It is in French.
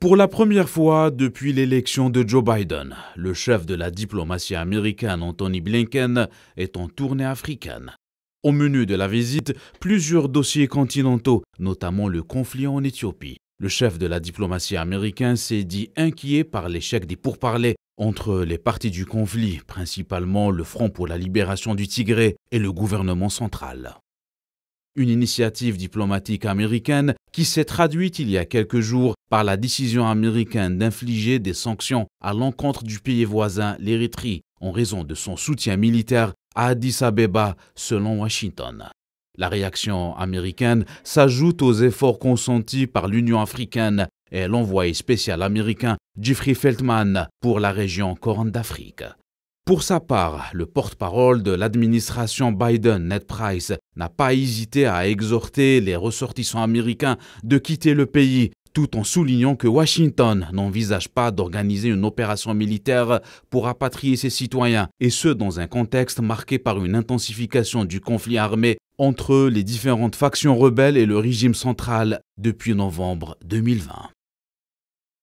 Pour la première fois depuis l'élection de Joe Biden, le chef de la diplomatie américaine Anthony Blinken est en tournée africaine. Au menu de la visite, plusieurs dossiers continentaux, notamment le conflit en Éthiopie. Le chef de la diplomatie américaine s'est dit inquiet par l'échec des pourparlers entre les parties du conflit, principalement le Front pour la libération du Tigré et le gouvernement central une initiative diplomatique américaine qui s'est traduite il y a quelques jours par la décision américaine d'infliger des sanctions à l'encontre du pays voisin, l'Érythrée, en raison de son soutien militaire à Addis Abeba, selon Washington. La réaction américaine s'ajoute aux efforts consentis par l'Union africaine et l'envoyé spécial américain Jeffrey Feldman pour la région Corne d'Afrique. Pour sa part, le porte-parole de l'administration Biden, Ned Price, n'a pas hésité à exhorter les ressortissants américains de quitter le pays, tout en soulignant que Washington n'envisage pas d'organiser une opération militaire pour rapatrier ses citoyens, et ce dans un contexte marqué par une intensification du conflit armé entre les différentes factions rebelles et le régime central depuis novembre 2020.